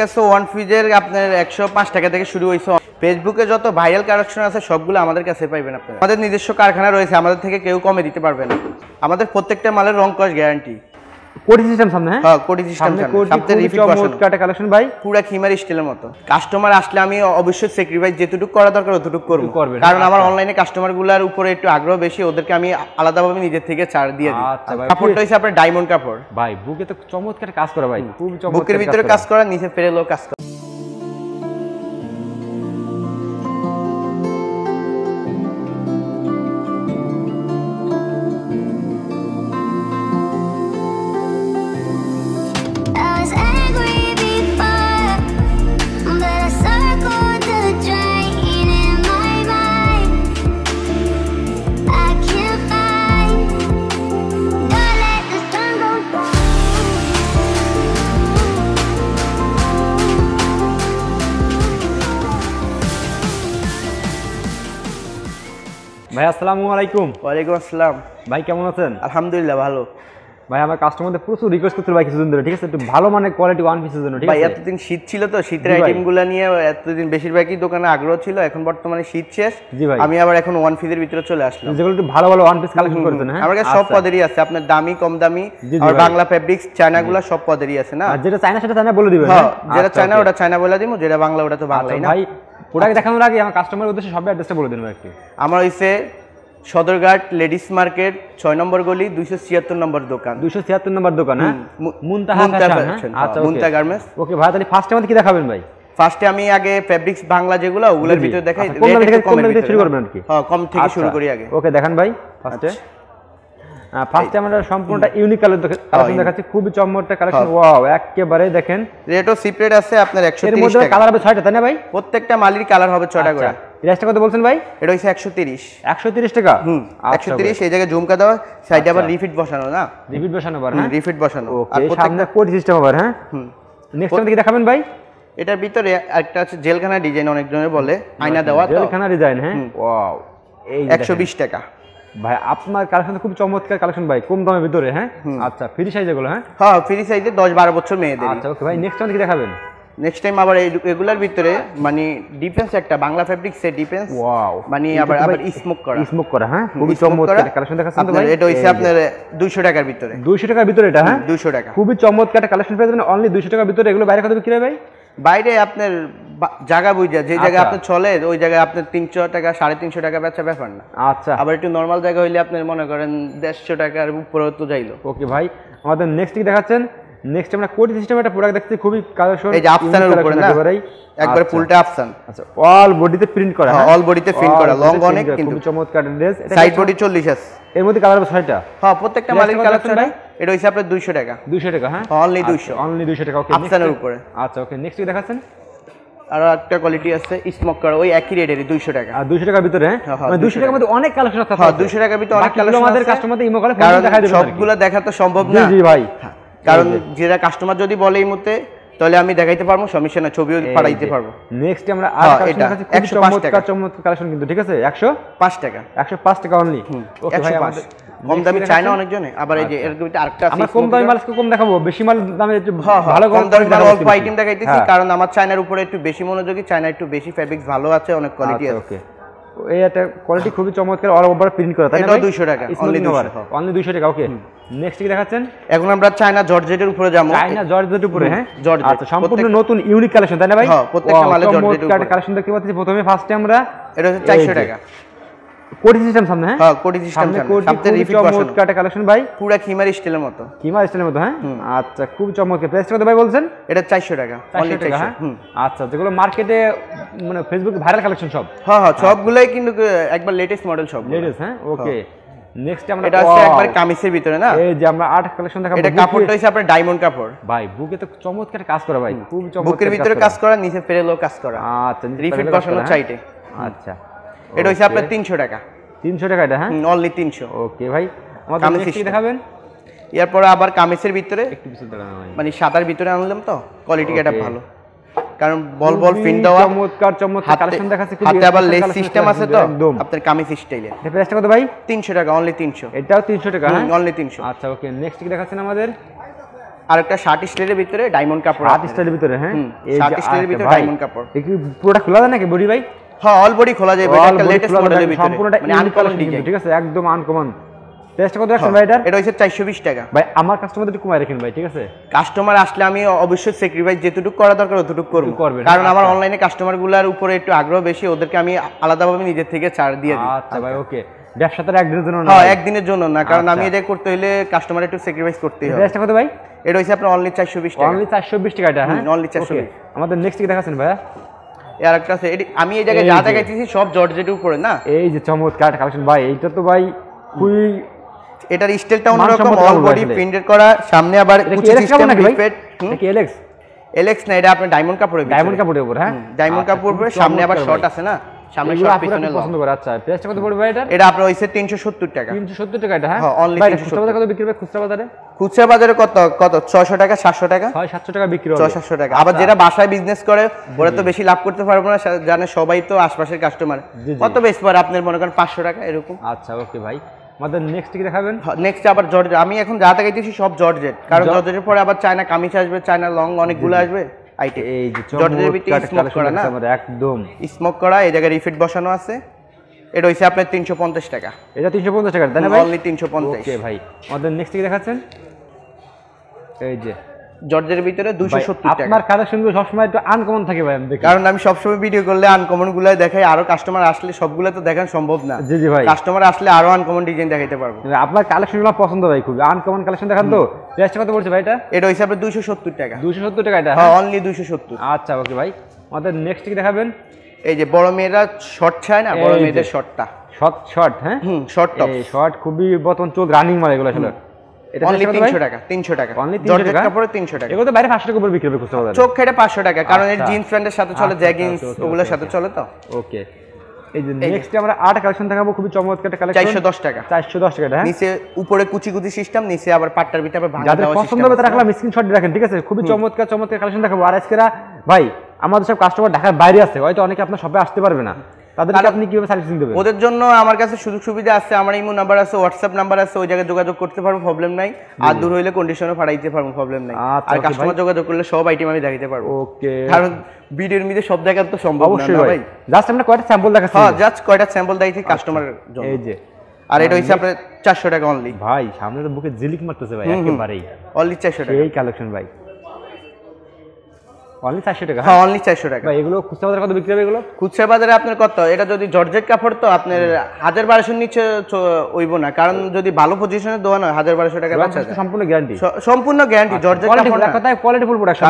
কাছে ওয়ান ফিজের আপনার একশো পাঁচ টাকা থেকে শুরু হয়েছে ফেসবুকে যত ভাইরাল কারেকশন আছে সবগুলো আমাদের কাছে পাইবেন আপনারা আমাদের নিজস্ব কারখানা রয়েছে আমাদের থেকে কেউ কমে দিতে পারবে না আমাদের প্রত্যেকটা মালের রং কস গ্যারান্টি কোটি সিস্টেম সামনে হ্যাঁ, হ্যাঁ কোটি সিস্টেম সামনে কালেকশন ভাই পুরো খিমার মতো কাস্টমার আসলে আমি অবশ্যই স্যাক্রিফাইস করা দরকার অতটুকু করব কারণ আমার অনলাইনে আচ্ছা। কাস্টমারগুলোর উপরে একটু আগ্রহ বেশি ওদেরকে আমি আলাদাভাবে নিজের থেকে ছাড় দিয়ে দিই আচ্ছা, কাপড়টা হইছে আপনার ডায়মন্ড কাপড় ভাই বুকে তো চমৎকার কাজ করা ভাই খুব চমৎকার বুকের ভিতরে কাজ করা নিচে ফেরেলো কাজ করা ভাই আসসালামু আলাইকুম ওয়ালাইকুম আসসালাম ভাই কেমন আছেন আলহামদুলিল্লাহ ভালো ভাই আমার কাস্টমারদের প্রচুর রিকোয়েস্ট করতে ভাই কিছুদিন ধরে ঠিক আছে একটু ভালো মানে কোয়ালিটি ওয়ান পিসের জন্য ঠিক আছে এতদিন শীত ছিল তো শীতের আইটেমগুলো নিয়ে এতদিন বেশিরভাগই দোকানে আগ্রহ ছিল এখন বর্তমানে শীত শেষ জি ভাই আমি আবার এখন ওয়ান পিসের ভিতরে চলে আসলাম যেগুলো একটু ভালো ভালো ওয়ান পিস কালেকশন করতেন হ্যাঁ আমার কাছে সব আচ্ছা। পদেরই আছে আপনার দামি কম দামি আর বাংলা ফেব্রিক্স চায়নাগুলো সব পদেরই আছে না যেটা চায়না সেটা চায়না বলে দিবেন হ্যাঁ, হ্যাঁ? যেটা আচ্ছা, চায়না ওটা চায়না বলে দিমু যেটা বাংলা ওটা তো আচ্ছা, বাংলাই না ভাই প্রোডাক্ট দেখানোর আগে আমার কাস্টমার উদ্দেশ্যে সব অ্যাড্রেসটা বলে দিন একটু আমার হইছে সদরঘাট লেডিস মার্কেট ছয় নম্বর গলি দুইশো ছিয়াত্তর নম্বর দোকান দুইশো ছিয়াত্তর নম্বর দোকান হ্যাঁ, হ্যাঁ? আচ্ছা মুন্তা গার্মেন্টস ওকে ভাই তাহলে ফার্স্টে আমাদের কি দেখাবেন ভাই ফার্স্টে আমি আগে ফেব্রিক্স বাংলা যেগুলো ওগুলোর ভিতরে দেখাই আচ্ছা, কম থেকে শুরু করবেন আর কি হ্যাঁ কম থেকে আচ্ছা। শুরু করি আগে ওকে দেখান ভাই ফার্স্টে ফার্স্টে আমরা সম্পূর্ণটা ইউনিক কালেকশন দেখাচ্ছি খুবই চমৎকার কালেকশন হ্যাঁ। ওয়াও একেবারে দেখেন রেটও সিপ্রেট আছে আপনার 130 এর মধ্যে কালার হবে 6টা তাই না ভাই প্রত্যেকটা মালির কালার হবে 6টা আচ্ছা। করে প্রাইসটা কত বলছেন ভাই এটা হইছে 130 130 টাকা হুম 130 আচ্ছা এই জায়গায় ঝুমকা দাও সাইডে আবার রিফিট আচ্ছা। বসানো না রিফিট বসানো আবার না হ্যাঁ? রিফিট বসানো আর প্রত্যেকটা কোড সিস্টেম আবার হ্যাঁ হুম নেক্সট টাইম দেখাবেন ভাই এটার ভিতরে একটা আছে জেলখানা ডিজাইন অনেকজনের বলে আয়না দেওয়া জেলখানা ডিজাইন হ্যাঁ ওয়াও 120 টাকা ভাই আপনার কালেকশন খুব চমৎকার কালেকশন ভাই কম দামের ভিতরে হ্যাঁ আচ্ছা ফ্রি সাইজ এগুলো হ্যাঁ হ্যাঁ ফ্রি সাইজে দশ বারো বছর মেয়েদের আচ্ছা ওকে ভাই নেক্সট টাইম কি দেখাবেন নেক্সট টাইম আবার এগুলার ভিতরে মানে ডিফেন্স একটা বাংলা ফেব্রিক সে ডিফেন্স ওয়াও মানে আবার আবার স্মোক করা স্মোক করা হ্যাঁ খুবই চমৎকার কালেকশন দেখাচ্ছেন তো ভাই এটা হইছে আপনার 200 টাকার ভিতরে 200 টাকার ভিতরে এটা হ্যাঁ 200 টাকা খুবই চমৎকার একটা কালেকশন পেয়ে যাবেন অনলি 200 টাকার ভিতরে এগুলো বাইরে কত হয় ভাই বাইরে আপনার জায়গা বুঝা যে জায়গায় আচ্ছা। আপনি চলে ওই জায়গায় আপনার তিনশো টাকা সাড়ে তিনশো টাকা বেচা ব্যাপার না আচ্ছা আবার একটু নর্মাল জায়গা হইলে আপনি মনে করেন দেড়শো টাকার উপরে তো যাইলো ওকে ভাই আমাদের নেক্সট কি দেখাচ্ছেন নেক্সট আমরা কোটি সিস্টেম একটা প্রোডাক্ট দেখছি খুবই শো এই যে আফসানের উপরে না একবারে একবার ফুলটা আফসান আচ্ছা অল বডিতে প্রিন্ট করা হ্যাঁ অল বডিতে প্রিন্ট করা লং অনেক কিন্তু চমৎকার ড্রেস সাইড বডি 40 আছে এর মধ্যে কালার 6টা হ্যাঁ প্রত্যেকটা মালিক কালেকশন ভাই এটা হিসাবে 200 টাকা 200 টাকা হ্যাঁ অনলি 200 অনলি 200 টাকা ওকে আফসানের উপরে আচ্ছা ওকে নেক্সট কি দেখাচ্ছেন আর একটা কোয়ালিটি আছে ওই একই রেটেরই 200 টাকা আর 200 টাকার ভিতরে হ্যাঁ, হ্যাঁ, মানে 200 টাকার মধ্যে অনেক কালেকশন আছে হ্যাঁ 200 টাকার ভিতরে অনেক কালেকশন আমাদের কাস্টমারদের ইমো ফোন দেখাই দেখা তো সম্ভব না জি ভাই হ্যাঁ, কারণ যেটা কাস্টমার যদি বলে এই মুহূর্তে তাহলে আমি দেখাইতে পারবো সমস্যা না ছবিও পাঠাইতে পারবো নেক্সট আমরা আর 105 টাকা চমৎকার কালেকশন কিন্তু ঠিক আছে 105 টাকা 105 টাকা অনলি ওকে ভাই কম দামি চায় না অনেকজনে আবার এই যে আচ্ছা। এরকম আরেকটা আমরা কম দামি মাল কম দেখাবো বেশি মাল দামে হ্যাঁ, হ্যাঁ, ভালো কম দামি দামে অল্প আইটেম দেখাইতেছি হ্যাঁ। কারণ আমার চায়নার উপরে একটু বেশি মনোযোগী চায়না একটু বেশি ফেব্রিক্স ভালো আছে অনেক কোয়ালিটি আচ্ছা, আছে ওকে এই একটা কোয়ালিটি খুবই চমৎকার অল ওভার প্রিন্ট করা তাই না 200 টাকা অনলি 200 অনলি 200 টাকা ওকে নেক্সট কি দেখাচ্ছেন এখন আমরা চায়না জর্জেটের উপরে যাব চায়না জর্জেটের উপরে হ্যাঁ জর্জেট আচ্ছা সম্পূর্ণ নতুন ইউনিক কালেকশন তাই না ভাই হ্যাঁ প্রত্যেকটা মালে জর্জেট কালেকশন দেখতে পাচ্ছি প্রথমে ফার্স্টে আমরা এটা হচ্ছে 400 টাকা কোটি সিস্টেম সামনে হ্যাঁ, হ্যাঁ কোটি সিস্টেম সামনে সামনে কালেকশন ভাই পুরো কিমার মতো কিমার মতো হ্যাঁ আচ্ছা খুব চমৎকার প্রাইস কত ভাই বলছেন এটা 400 টাকা অনলি 400 হ্যাঁ? আচ্ছা যেগুলো মার্কেটে মানে ফেসবুকে ভাইরাল কালেকশন সব হ্যাঁ হ্যাঁ আচ্ছা। সবগুলাই কিন্তু একবার লেটেস্ট মডেল সব লেটেস্ট হ্যাঁ ওকে হ্যাঁ। নেক্সট আমরা এটা আছে একবার ভিতরে না এই যে আমরা আট কালেকশন দেখাবো এটা কাপড়টা হইছে আপনার ডায়মন্ড কাপড় ভাই বুকে তো চমৎকার কাজ করে ভাই খুব চমৎকার বুকের ভিতরে কাজ করা নিচে পেরেলো কাজ করা আচ্ছা রিফিট আচ্ছা এটা হচ্ছে আপনার তিনশো টাকা তিনশো টাকা এটা হ্যাঁ অনলি তিনশো ওকে ভাই আমাদের দেখাবেন এরপরে আবার কামিজের ভিতরে একটু মানে সাদার ভিতরে আনলাম তো কোয়ালিটি এটা ভালো কারণ বল বল পিন দেওয়া চমৎকার চমৎকার কালেকশন দেখাচ্ছে হাতে আবার লেস সিস্টেম আছে তো আপনার কামিজ স্টাইলে প্রাইসটা কত ভাই 300 টাকা অনলি 300 এটাও 300 টাকা হ্যাঁ অনলি 300 আচ্ছা ওকে নেক্সট কি দেখাচ্ছেন আমাদের আর একটা শার্ট স্টাইলের ভিতরে ডায়মন্ড কাপড় শার্ট স্টাইলের ভিতরে হ্যাঁ শার্ট স্টাইলের ভিতরে ডায়মন্ড কাপড় কি পুরোটা খোলা দেন নাকি বডি ভাই হ্যাঁ অল বডি খোলা যাবে এটা লেটেস্ট মডেলের ভিতরে সম্পূর্ণটা আনকমন মানে ডিজাইন ঠিক আছে একদম আনকমন হ্যাঁ, রাখছেন ভাই এটা হচ্ছে টাকা ভাই আমার কাস্টমারদের একটু রাখেন ভাই ঠিক আছে কাস্টমার আসলে আমি অবশ্যই স্যাক্রিফাইস যেটুকু করা দরকার করব কারণ আমার অনলাইনে আচ্ছা। কাস্টমারগুলোর উপরে একটু আগ্রহ বেশি ওদেরকে আমি আলাদাভাবে নিজের থেকে ছাড় দিয়ে দিই আচ্ছা ভাই ওকে আচ্ছা। একদিনের জন্য হ্যাঁ, না একদিনের জন্য না কারণ আচ্ছা। আমি এটা করতে হলে কাস্টমার একটু স্যাক্রিফাইস করতে হবে প্রাইসটা কত ভাই এটা হচ্ছে আপনার অনলি বিশ টাকা অনলি বিশ টাকা এটা হ্যাঁ অনলি 420 আমাদের নেক্সট দেখাচ্ছেন ভাইয়া আর একটা আছে আমি এই জায়গায় যা দেখাইতেছি সব জর্জেটের উপরে না এই যে চমৎকার কালেকশন ভাই এইটা তো ভাই খুবই এটার স্টিলটা অন্যরকম অল বডি প্রিন্টেড করা সামনে আবার কুচি সিস্টেম রিফেট কি এলএক্স এলএক্স না এটা আপনি ডায়মন্ড কাপড়ের ডায়মন্ড কাপড়ের উপর হ্যাঁ ডায়মন্ড আচ্ছা, কাপড় উপরে সামনে আবার শর্ট আছে না সামনে শর্ট পিছনে পছন্দ করে আচ্ছা প্রাইসটা কত পড়বে এটা এটা আপনার হইছে 370 টাকা 370 টাকা এটা হ্যাঁ অনলি 370 টাকা কত বিক্রি হবে খুচরা বাজারে খুচরা বাজারে কত কত ছয়শো টাকা সাতশো টাকা সাতশো টাকা বিক্রি ছয় সাতশো টাকা আবার আচ্ছা। যারা বাসায় বিজনেস করে ওরা তো বেশি লাভ করতে পারবো না জানে সবাই তো আশপাশের কাস্টমার কত বেশ পারে আপনার মনে করেন পাঁচশো টাকা এরকম আচ্ছা ওকে ভাই আমাদের নেক্সট কি দেখাবেন নেক্সট আবার জর্জেট আমি এখন যা সব জর্জেট কারণ জর্জেটের পরে আবার চায়না কামিজ আসবে চায়না লং অনেকগুলো আসবে এই স্মোক করা না একদম স্মোক করা এই জায়গায় রিফিট বসানো আছে এটা হইছে আপনার 350 টাকা এটা 350 টাকা অনলি 350 ওকে ভাই আমাদের নেক্সট কি দেখাচ্ছেন এই যে জর্জের ভিতরে দুশো সত্তর আপনার কালেকশনগুলো সবসময় একটু আনকমন থাকে ভাই দেখি কারণ আমি সবসময় ভিডিও করলে আনকমন দেখাই আরো কাস্টমার আসলে সবগুলো তো দেখান সম্ভব না জি জি ভাই কাস্টমার আসলে আরো আনকমন ডিজাইন দেখাইতে পারবো আপনার পছন্দ ভাই খুবই আনকমন কালেকশন দেখান তো প্রাইসটা কত পড়ছে ভাই এটা এটা হিসাবে দুশো সত্তর টাকা দুশো সত্তর টাকা এটা হ্যাঁ অনলি হ্যাঁ, দুশো সত্তর আচ্ছা ওকে ভাই আমাদের নেক্সট কি দেখাবেন এই যে বড় মেয়েরা শর্ট চায় না বড় মেয়েদের শর্টটা শর্ট শর্ট হ্যাঁ শর্ট টপ শর্ট খুবই বর্তমান চোখ রানিং মারে এগুলো আসলে টাকা টাকা উপরে আচ্ছা। আচ্ছা, আচ্ছা, খুবই চমৎকার হ্যাঁ? নিচে উপরে কুচি কুচি সিস্টেম নিচে আবার পাট্টার ভিতরে পছন্দ রাখেন ঠিক আছে খুবই চমৎকার চমৎকার কালেকশন দেখাবো আর আজকেরা ভাই আমাদের সব কাস্টমার ঢাকার বাইরে আছে হয়তো অনেকে আপনার সবাই আসতে পারবে না তাদেরকে ওদের জন্য আমার কাছে সুযোগ সুবিধা আছে আমার ইমো নাম্বার আছে হোয়াটসঅ্যাপ নাম্বার আছে ওই জায়গায় যোগাযোগ করতে পারবো প্রবলেম নাই আর দূর হইলে ফাড়াইতে পারবো প্রবলেম নাই আচ্ছা, আর কাস্টমার যোগাযোগ করলে সব আইটেম আমি দেখাইতে পারবো ওকে কারণ ভিডিওর মধ্যে সব দেখার তো সম্ভব না ভাই জাস্ট আমরা কয়টা স্যাম্পল দেখাচ্ছি হ্যাঁ জাস্ট কয়টা স্যাম্পল দেখাইছি কাস্টমার আচ্ছা, জন্য এই যে আর এটা হইছে ইয়ে- আপনার 400 টাকা অনলি ভাই সামনে তো বুকে জিলিক মারতেছে ভাই একেবারেই অনলি 400 টাকা এই কালেকশন ভাই হ্যাঁ। হ্যাঁ, এটা আচ্ছা,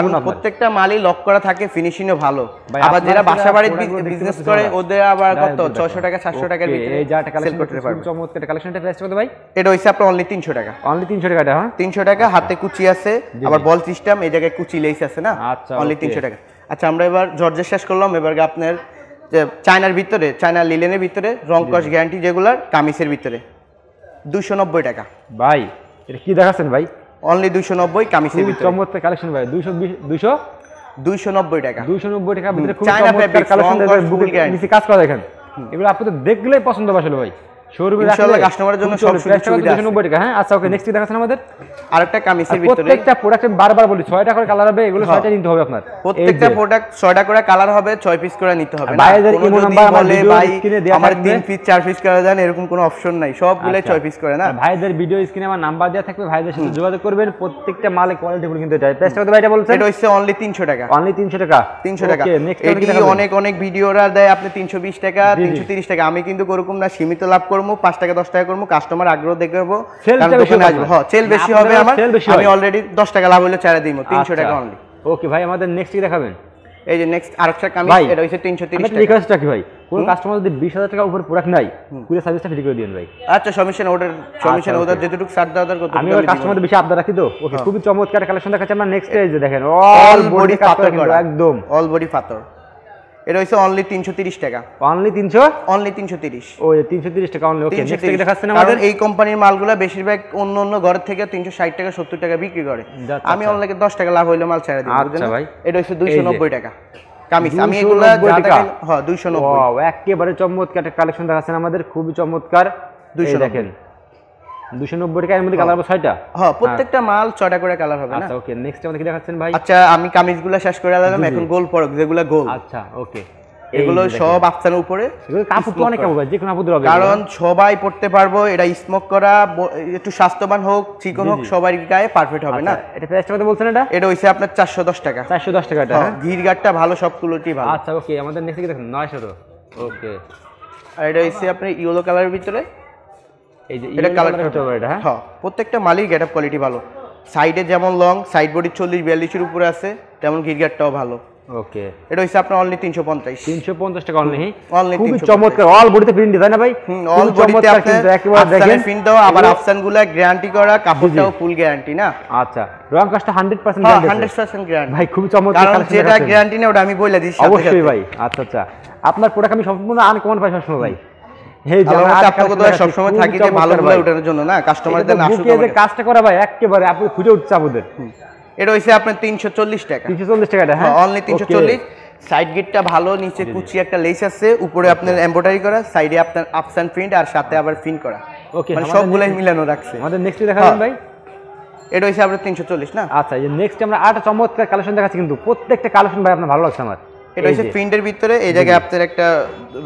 আপনার প্রত্যেকটা মালই লক করা থাকে ও ভালো আবার যারা বাসাবাড়ির বিজনেস করে ওদের আবার কত ছশো টাকা সাতশো টাকা তিনশো অনলি টাকা অনলি টাকা হ্যাঁ? তিনশো টাকা হাতে কুচি আছে আবার বল সিস্টেম এই জায়গায় কুচি লেস আছে না আচ্ছা, তিনশো টাকা আচ্ছা আমরা এবার জর্জের শেষ করলাম এবার আপনার চায়নার ভিতরে চায়না লিলেনের ভিতরে রংকশ গ্যারান্টি যেগুলার কামিসের ভিতরে দুশো নব্বই টাকা ভাই এটা কি দেখাচ্ছেন ভাই অনলি দুশো নব্বই কামিসের ভিতরে চমৎকার কালেকশন ভাই দুশো দুশো দুইশো নব্বই টাকা দুইশো নব্বই টাকা ভিতরে কালেকশন কাজ করা দেখেন এগুলো আপনাদের দেখলেই পছন্দ আসলে ভাই শোরুমে কাস্টমারের জন্য সব সুবিধা 90 টাকা হ্যাঁ আচ্ছা ওকে নেক্সট আমাদের আরেকটা কামিজের ভিতরে প্রত্যেকটা প্রোডাক্ট আমি বারবার বলি 6টা করে কালার হবে এগুলো 6টা হ্যাঁ। নিতে হবে আপনার প্রত্যেকটা প্রোডাক্ট 6টা করে কালার হবে 6 পিস করে নিতে হবে ভাইদের ইমো নাম্বার ভিডিও স্ক্রিনে দেয়া থাকবে আমার 3 পিস 4 পিস করে দেন এরকম কোনো অপশন নাই সবগুলো 6 পিস করে না ভাইদের ভিডিও স্ক্রিনে আমার নাম্বার দেয়া থাকবে ভাইদের সাথে যোগাযোগ করবেন প্রত্যেকটা মালে কোয়ালিটি ফুল ভাইটা বলছেন এটা হচ্ছে অনলি 300 টাকা অনলি 300 টাকা 300 টাকা নেক্সট অনেক অনেক ভিডিওরা দেয় আপনি 320 টাকা 330 টাকা আমি কিন্তু এরকম না সীমিত লাভ করব করবো পাঁচ টাকা দশ টাকা করবো কাস্টমার আগ্রহ দেখবো সেল বেশি হ্যাঁ, মানে হবে আমার আমি অলরেডি দশ টাকা লাভ হলে চারা দিব তিনশো আচ্ছা। টাকা অনলি ওকে ভাই আমাদের নেক্সট দেখাবেন এই যে নেক্সট আর আরেকটা কামিজ এটা হইছে 330 টাকা রিকোয়েস্টটা কি ভাই কোন কাস্টমার যদি 20000 টাকা উপরে প্রোডাক্ট নাই পুরো সার্ভিসটা ফ্রি করে দিবেন ভাই আচ্ছা সাবমিশন অর্ডার সাবমিশন অর্ডার যতটুক সার দাও দরকার আমি কাস্টমারদের বেশি আবদার রাখি তো ওকে হ্যাঁ। খুবই চমৎকার কালেকশন দেখাচ্ছি আমরা নেক্সট এই যে দেখেন অল বডি পাথর একদম অল বডি পাথর এটা হইছে অনলি 330 টাকা অনলি 300 অনলি 330 ও 330 টাকা অনলি ওকে নেক্সট থেকে দেখাচ্ছেন আমাদের এই কোম্পানির মালগুলো বেশিরভাগ অন্য অন্য ঘর থেকে 360 টাকা 70 টাকা বিক্রি করে আচ্ছা। আমি অনলাইনে 10 টাকা লাভ হইলো মাল ছেড়ে দিই আচ্ছা ভাই এটা হইছে 290 টাকা কামিজ আমি এগুলো হ্যাঁ 290 ওয়াও একেবারে চমৎকার একটা কালেকশন দেখাচ্ছেন আমাদের খুবই চমৎকার 200 দেখেন টাকা হ্যাঁ। প্রত্যেকটা মাল করে কালার হবে আচ্ছা, নেক্সট ভাই আচ্ছা, শেষ করে গোল যেগুলো আচ্ছা, এগুলো কারণ সবাই পড়তে পারবো এটা স্মোক করা একটু স্বাস্থ্যবান হোক চিকন হোক সবাই গায়ে পারফেক্ট হবে না এটা বলছেন এটা এটা হইছে আপনার দশ টাকা 410 টাকা এটা হ্যাঁ? ঘির গাড়টা ভালো সব তুলোটি ভালো আচ্ছা ওকে আমাদের নেক্সট কি ওকে আর এটা হচ্ছে আপনার ইয়েলো কালারের ভিতরে মানে হ্যাঁ? হ্যাঁ, প্রত্যেকটা মালির গেট আপ কোয়ালিটি ভালো সাইডে যেমন লং সাইড বডি চল্লিশ বিয়াল্লিশের উপরে আছে তেমন গিরগারটাও ভালো আপনার গ্যারান্টি করা ফুল গ্যারান্টি না আচ্ছা হ্যাঁ, খুব যেটা গ্যারান্টি ওটা আমি বলে ভাই আচ্ছা আচ্ছা আপনার প্রোডাক্ট আমি সম্পূর্ণ আনকমন পাই সবসময় ভাই হ্যাঁ? উপরে আপনার এমব্রয়ডারি করা সাইডে আপনার আপস অ্যান্ড প্রিন্ট আর সাথে আবার প্রিন্ট করা ওকে মানে সবগুলাই মিলানো রাখছে আমাদের নেক্সট হ্যাঁ। ভাই এটা হইছে আপনার তিনশো চল্লিশ না আচ্ছা নেক্সট আমরা আট চমৎকার কালেকশন দেখাচ্ছি কিন্তু প্রত্যেকটা কালেকশন ভাই আপনার ভালো লাগছে আমার এটা হচ্ছে প্রিন্টের ভিতরে এই জায়গায় আপনার একটা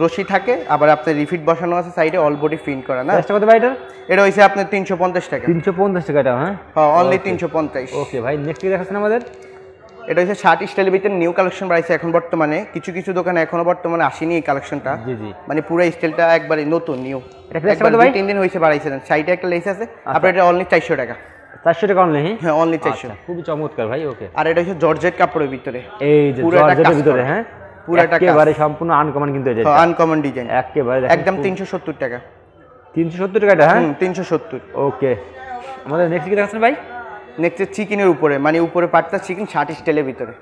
রশি থাকে আবার আপনার রিফিট বসানো আছে সাইডে অল বডি প্রিন্ট করা না কত ভাই এটা এটা হইছে আপনার 350 টাকা 350 এটা হ্যাঁ হ্যাঁ অনলি 350 ওকে ভাই নেক্সট কি দেখাচ্ছেন আমাদের এটা হচ্ছে 60 স্টাইলের ভিতরে নিউ কালেকশন বাইছে এখন বর্তমানে কিছু কিছু দোকানে এখনো বর্তমানে আসেনি এই কালেকশনটা মানে পুরো স্টাইলটা একবারে নতুন নিউ তিন দিন হইছে বাড়াইছিলেন সাইডে একটা লেস আছে আচ্ছা। আপনার এটা অনলি চারশো টাকা চারশো টাকা অনলি হ্যাঁ অনলি চারশো আচ্ছা, খুবই চমৎকার ভাই ওকে আর এটা হচ্ছে জর্জেট কাপড়ের ভিতরে এই জর্জেটের ভিতরে হ্যাঁ পুরাটা একেবারে সম্পূর্ণ আনকমন কিন্তু হ্যাঁ, এটা আনকমন ডিজাইন একেবারে একদম সত্তর টাকা 370 টাকা এটা হ্যাঁ সত্তর ওকে আমাদের নেক্সট কি দেখাচ্ছেন ভাই নেক্সট চিকেনের উপরে মানে উপরে পাটটা চিকেন 60 স্টেলের ভিতরে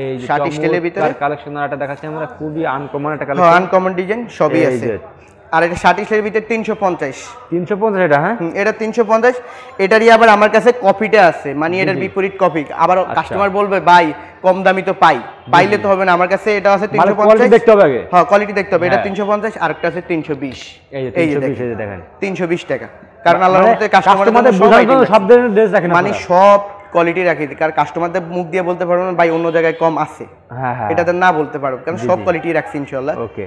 এই যে 60 ভিতরে কালেকশন আটা দেখাচ্ছি আমরা খুবই আনকমন একটা কালেকশন আনকমন ডিজাইন সবই আছে আর এটা ষাট ইসের ভিতরে তিনশো পঞ্চাশ তিনশো পঞ্চাশ এটা হ্যাঁ এটা তিনশো পঞ্চাশ এটারই আবার আমার কাছে কপিটা আছে মানে এটার বিপরীত কপি আবার কাস্টমার আচ্ছা। বলবে ভাই কম দামি তো পাই পাইলে তো হবে না আমার কাছে এটা আছে মানে তিনশো পঞ্চাশ দেখতে হবে হ্যাঁ কোয়ালিটি দেখতে হবে এটা হ্যাঁ। তিনশো পঞ্চাশ আর একটা আছে তিনশো বিশ এই যে দেখেন তিনশো বিশ টাকা কারণ আল্লাহ ড্রেস মানে, মানে সব কোয়ালিটি রাখি কারণ কাস্টমারদের মুখ দিয়ে বলতে পারবো না ভাই অন্য জায়গায় কম আছে হ্যাঁ, হ্যাঁ। এটাতে না বলতে পারবো কারণ সব কোয়ালিটি রাখছি ইনশাল্লাহ ওকে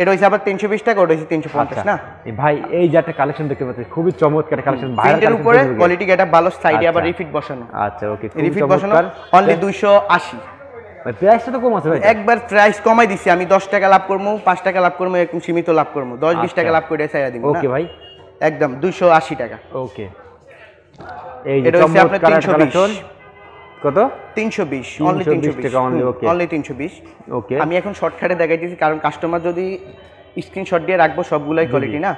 এটা হইছে আবার 320 টাকা ওটা হইছে 350 আচ্ছা। না ভাই এই যে একটা কালেকশন দেখতে পাচ্ছি খুবই চমৎকার কালেকশন ভাইরাল উপরে কোয়ালিটি এটা ভালো সাইডে আচ্ছা। আবার রিফিট বসানো আচ্ছা ওকে রিফিট বসানো অনলি 280 প্রাইসটা তো কম আছে ভাই একবার প্রাইস কমাই দিছি আমি 10 টাকা লাভ করব 5 টাকা লাভ করব এরকম সীমিত লাভ করব 10 20 টাকা আচ্ছা। লাভ করে ছাইরা দিব ওকে ভাই একদম 280 টাকা ওকে এই যে চমৎকার কালেকশন কত 320 অনলি 320 টাকা অনলি ওকে অনলি 320 ওকে আমি এখন শর্টকাটে দেখাই দিয়েছি কারণ কাস্টমার যদি স্ক্রিনশট দিয়ে রাখবো সবগুলাই কোয়ালিটি না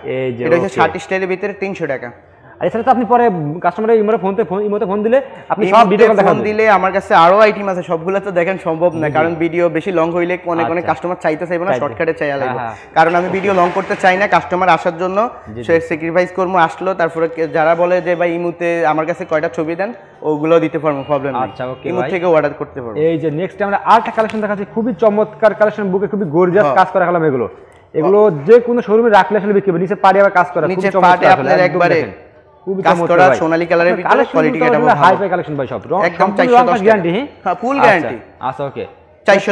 এটা হচ্ছে 60 স্টাইলের ভিতরে 300 টাকা এছাড়া তো আপনি পরে ইমোতে ফোন ইমোতে ফোন দিলে আপনি সব ভিডিও দেখান দিলে আমার কাছে আরো আইটেম আছে সবগুলো তো দেখেন সম্ভব না কারণ ভিডিও বেশি লং হইলে অনেক অনেক কাস্টমার চাইতে না শর্টকাটে চাইয়া লাগবে হ্যাঁ, হ্যাঁ। কারণ আমি ভিডিও লং করতে চাই না কাস্টমার আসার জন্য সে স্যাক্রিফাইস করবো আসলো তারপরে যারা বলে যে ভাই আমার কাছে কয়টা ছবি দেন ওগুলো দিতে পারবো প্রবলেম আচ্ছা ওকে থেকে অর্ডার করতে পারবো এই যে নেক্সট আমরা আরেকটা কালেকশন দেখাচ্ছি খুবই চমৎকার কালেকশন বুকে খুবই গর্জিয়াস কাজ করা গেলাম এগুলো এগুলো হ্যাঁ। যে কোনো শোরুমে রাখলে আসলে বিক্রি নিচে পাড়ে আবার কাজ করা নিচে পাড়ে আপনার একবারে হ্যাঁ? আচ্ছা, আচ্ছা, হ্যাঁ।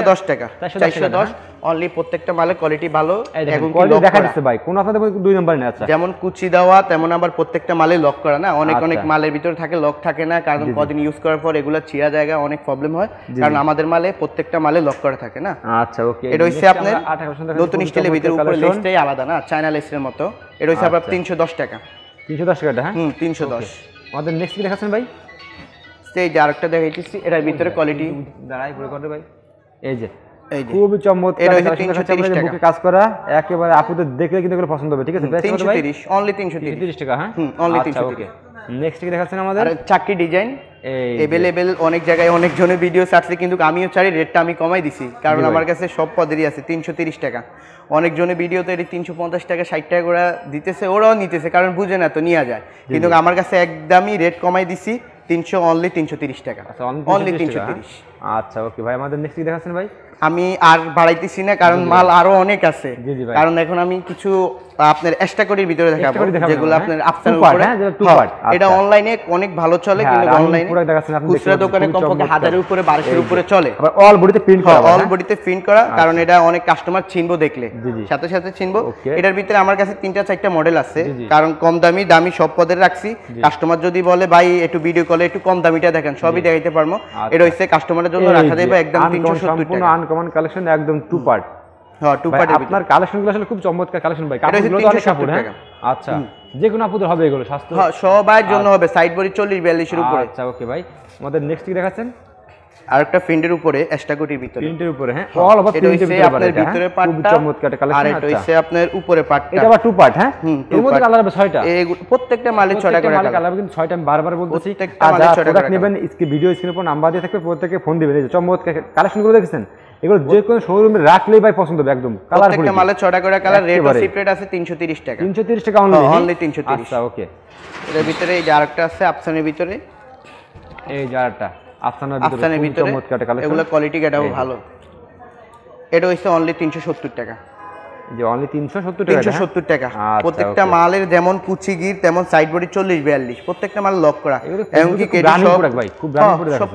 আচ্ছা। যেমন কুচি দেওয়া তেমন আবার প্রত্যেকটা মালে লক করা না অনেক অনেক মালের ভিতরে থাকে লক থাকে না কারণ কদিন ইউজ করার পর এগুলো ছিয়া জায়গা অনেক প্রবলেম হয় কারণ আমাদের মালে প্রত্যেকটা মালে লক করা থাকে না আচ্ছা ওকে এটা হচ্ছে আপনার নতুন স্টাইলের ভিতরে আলাদা না চাইনা লেসের মতো এটা হচ্ছে আপনার তিনশো টাকা তিনশো দশ টাকাটা হ্যাঁ হুম তিনশো দশ আমাদের নেক্সট কি দেখাচ্ছেন ভাই সেই যে আরেকটা দেখাইতেছি এটার ভিতরে কোয়ালিটি দাঁড়াই পুরো করে ভাই এই যে খুবই চমৎকার কাজ করা একেবারে আপুদের দেখলে কিন্তু এগুলো পছন্দ হবে ঠিক আছে অনলি তিনশো তিরিশ টাকা হ্যাঁ অনলি আচ্ছা, তিনশো নেক্সট দেখাচ্ছেন আমাদের চাকরি ডিজাইন অনেক জায়গায় ভিডিও ছাড়ছে কিন্তু আমিও রেটটা আমি কমাই দিছি কারণ আমার কাছে সব পদেরই আছে তিনশো ভিডিওতে এটি তিনশো পঞ্চাশ টাকা ষাট টাকা করে দিতেছে ওরাও নিতেছে কারণ বুঝে না তো নিয়ে যায় কিন্তু আমার কাছে একদমই রেট কমাই দিছি তিনশো অনলি তিনশো তিরিশ টাকা অনলি আচ্ছা, তিনশো হ্যাঁ? আচ্ছা ওকে ভাই আমাদের নেক্সট দেখাচ্ছেন ভাই আমি আর বাড়াইতেছি না কারণ মাল আরো অনেক আছে কারণ এখন আমি কিছু আপনার এস্টাকরির ভিতরে দেখাবো যেগুলো হ্যাঁ। আপনার আফটার উপরে হ্যাঁ, এটা অনলাইনে আচ্ছা। অনেক ভালো চলে হ্যাঁ, কিন্তু অনলাইনে খুচরা দোকানে কমপক্ষে হাজারের উপরে বারোশোর উপরে চলে অল বডিতে প্রিন্ট করা অল বডিতে প্রিন্ট করা আচ্ছা। কারণ এটা অনেক কাস্টমার চিনবো দেখলে সাথে সাথে চিনবো এটার ভিতরে আমার কাছে তিনটা চারটা মডেল আছে কারণ কম দামি দামি সব পদের রাখছি কাস্টমার যদি বলে ভাই একটু ভিডিও কলে একটু কম দামিটা দেখেন সবই দেখাইতে পারবো আচ্ছা। এটা হচ্ছে কাস্টমারের জন্য রাখা যাবে একদম তিনশো সত্তর টাকা আনকমন কালেকশন একদম টু পার্ট হ্যাঁ টু পার্ট আসলে খুব চমৎকার কালেকশন ভাই কাপড় হ্যাঁ? আচ্ছা যে কোনো আপুদের হবে এগুলো স্বাস্থ্য হ্যাঁ, সবার জন্য আচ্ছা। হবে সাইড বডি উপরে আচ্ছা ওকে ভাই আমাদের নেক্সট কি দেখাচ্ছেন আর একটা উপরে ভিতরে উপরে হ্যাঁ অল হ্যাঁ, ওভার ভিতরে আপনার ভিতরে পার্টটা খুব চমৎকার কালেকশন আর এটা হইছে আপনার উপরে পার্টটা এটা আবার টু পার্ট হ্যাঁ এর কালার হবে এই প্রত্যেকটা মালে করে কালার কিন্তু ছয়টা আমি বারবার বলতেছি প্রত্যেকটা মালে আচ্ছা, করে নেবেন ভিডিও স্ক্রিনে উপর নাম্বার দিয়ে থাকবে প্রত্যেককে ফোন দিবেন এই যে চমৎকার কালেকশনগুলো দেখেছেন এগুলো যে কোনো শোরুমে রাখলেই ভাই পছন্দ হবে একদম কালার মালে করে কালার আছে 330 টাকা 330 টাকা অনলি অনলি 330 আচ্ছা ওকে এর ভিতরে এই আছে ভিতরে এই ভিতরে ভিতরে চমৎকার কালার এগুলো কোয়ালিটি গেটাও ভালো এটা হইছে অনলি 370 টাকা যে অনলি 370 টাকা 370 হ্যাঁ? টাকা আচ্ছা, প্রত্যেকটা মালের যেমন কুচি গির তেমন সাইড বডি 40 42 প্রত্যেকটা মাল লক করা এমনকি সব ভাই খুব হ্যাঁ, সব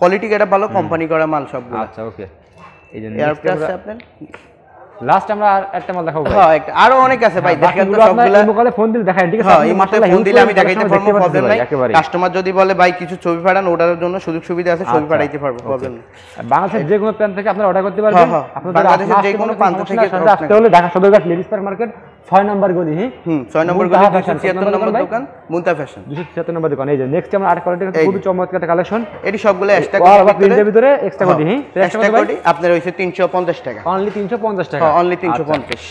কোয়ালিটি গেটা ভালো কোম্পানি করা মাল সবগুলো আচ্ছা ওকে এই জন্য এয়ারপ্লাস আপনার লাস্ট আমরা একটা মাল দেখাবো হ্যাঁ একটা আরো অনেক আছে ভাই দেখেন তো সবগুলা মোবাইলে ফোন দিলে দেখাই ঠিক আছে হ্যাঁ এই মাত্র ফোন দিলে আমি দেখাইতে পারবো প্রবলেম নাই কাস্টমার যদি বলে ভাই কিছু ছবি পাঠান অর্ডারের জন্য সুযোগ সুবিধা আছে ছবি আচ্ছা। পাঠাইতে পারবো প্রবলেম নাই বাংলাদেশের যে কোনো প্রান্ত থেকে আপনারা অর্ডার করতে পারবেন হ্যাঁ, হ্যাঁ। আপনাদের বাংলাদেশের যে কোনো প্রান্ত থেকে আসতে হলে Dhaka Sadarghat ladies park market 6 নম্বর গলি হ্যাঁ? হুম 6 নম্বর গলি 276 নম্বর দোকান মুন্তা ফ্যাশন 276 নম্বর দোকান এই যে নেক্সট আমরা আট কোয়ালিটির খুবই চমৎকার কালেকশন এটি সবগুলো এক্সট্রা কোয়ালিটির ভিতরে এক্সট্রা কোয়ালিটি হ্যাঁ এক্সট্রা কোয়ালিটি আপনার হইছে 350 টাকা অনলি 350 টাকা অনলি আচ্ছা, তিনশো আচ্ছা, পঞ্চাশ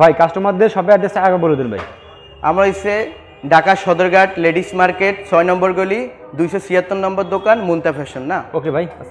ভাই কাস্টমারদের সবাই অ্যাড্রেস আগে বলে দিন ভাই আমরা হচ্ছে ঢাকা সদরঘাট লেডিস মার্কেট ছয় নম্বর গলি দুইশো ছিয়াত্তর নম্বর দোকান মুন্তা ফ্যাশন না ওকে ভাই